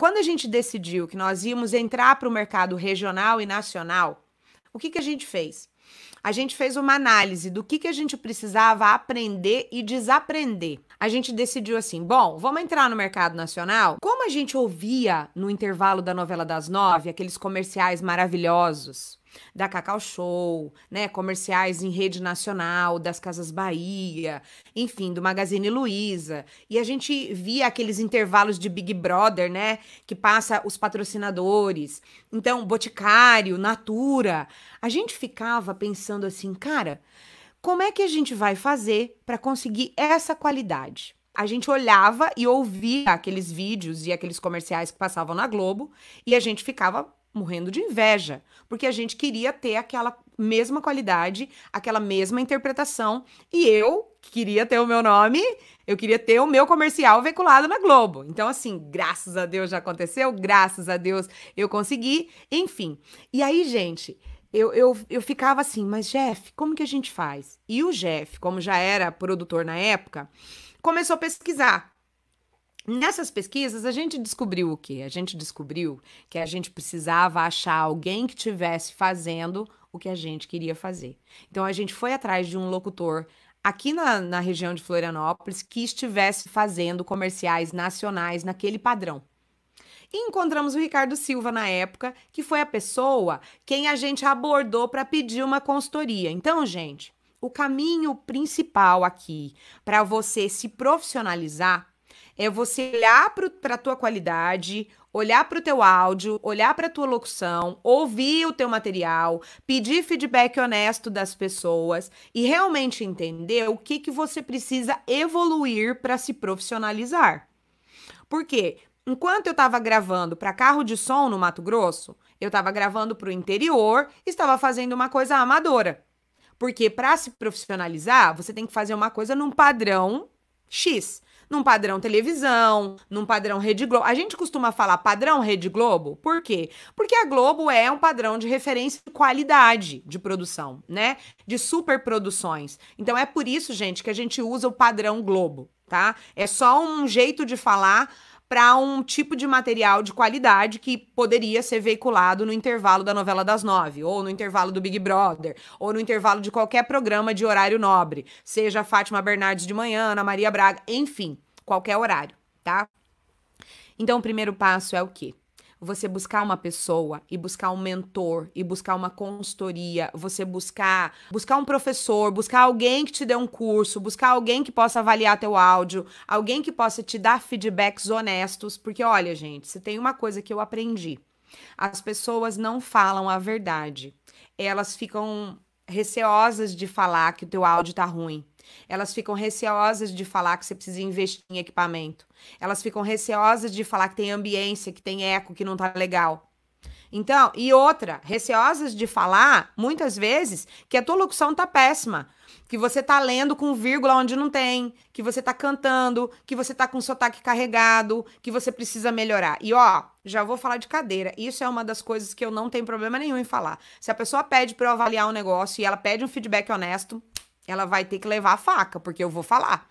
Quando a gente decidiu que nós íamos entrar para o mercado regional e nacional, o que, que a gente fez? A gente fez uma análise do que, que a gente precisava aprender e desaprender. A gente decidiu assim: bom, vamos entrar no mercado nacional. Como a gente ouvia no intervalo da novela das nove aqueles comerciais maravilhosos da Cacau Show, né, comerciais em rede nacional, das Casas Bahia, enfim, do Magazine Luiza. E a gente via aqueles intervalos de Big Brother, né, que passa os patrocinadores. Então, Boticário, Natura. A gente ficava pensando assim, cara, como é que a gente vai fazer para conseguir essa qualidade? a gente olhava e ouvia aqueles vídeos e aqueles comerciais que passavam na Globo e a gente ficava morrendo de inveja, porque a gente queria ter aquela mesma qualidade, aquela mesma interpretação, e eu queria ter o meu nome, eu queria ter o meu comercial veiculado na Globo. Então assim, graças a Deus já aconteceu, graças a Deus eu consegui, enfim. E aí, gente, eu, eu, eu ficava assim, mas Jeff, como que a gente faz? E o Jeff, como já era produtor na época, começou a pesquisar Nessas pesquisas, a gente descobriu o quê? A gente descobriu que a gente precisava achar alguém que estivesse fazendo o que a gente queria fazer. Então, a gente foi atrás de um locutor aqui na, na região de Florianópolis que estivesse fazendo comerciais nacionais naquele padrão. E encontramos o Ricardo Silva na época, que foi a pessoa quem a gente abordou para pedir uma consultoria. Então, gente, o caminho principal aqui para você se profissionalizar é você olhar para a tua qualidade, olhar para o teu áudio, olhar para a tua locução, ouvir o teu material, pedir feedback honesto das pessoas e realmente entender o que, que você precisa evoluir para se profissionalizar. Por quê? Enquanto eu estava gravando para carro de som no Mato Grosso, eu estava gravando para o interior, estava fazendo uma coisa amadora. Porque para se profissionalizar, você tem que fazer uma coisa num padrão X num padrão televisão, num padrão Rede Globo. A gente costuma falar padrão Rede Globo, por quê? Porque a Globo é um padrão de referência de qualidade de produção, né? De superproduções. Então é por isso, gente, que a gente usa o padrão Globo, tá? É só um jeito de falar para um tipo de material de qualidade que poderia ser veiculado no intervalo da novela das nove, ou no intervalo do Big Brother, ou no intervalo de qualquer programa de horário nobre, seja Fátima Bernardes de manhã, Ana Maria Braga, enfim, qualquer horário, tá? Então, o primeiro passo é o quê? você buscar uma pessoa e buscar um mentor e buscar uma consultoria, você buscar, buscar um professor, buscar alguém que te dê um curso, buscar alguém que possa avaliar teu áudio, alguém que possa te dar feedbacks honestos, porque olha, gente, se tem uma coisa que eu aprendi, as pessoas não falam a verdade. Elas ficam receosas de falar que o teu áudio tá ruim. Elas ficam receosas de falar que você precisa investir em equipamento. Elas ficam receosas de falar que tem ambiência, que tem eco, que não tá legal. Então, e outra, receosas de falar, muitas vezes, que a tua locução tá péssima, que você tá lendo com vírgula onde não tem, que você tá cantando, que você tá com sotaque carregado, que você precisa melhorar. E ó, já vou falar de cadeira. Isso é uma das coisas que eu não tenho problema nenhum em falar. Se a pessoa pede para eu avaliar um negócio e ela pede um feedback honesto, ela vai ter que levar a faca, porque eu vou falar.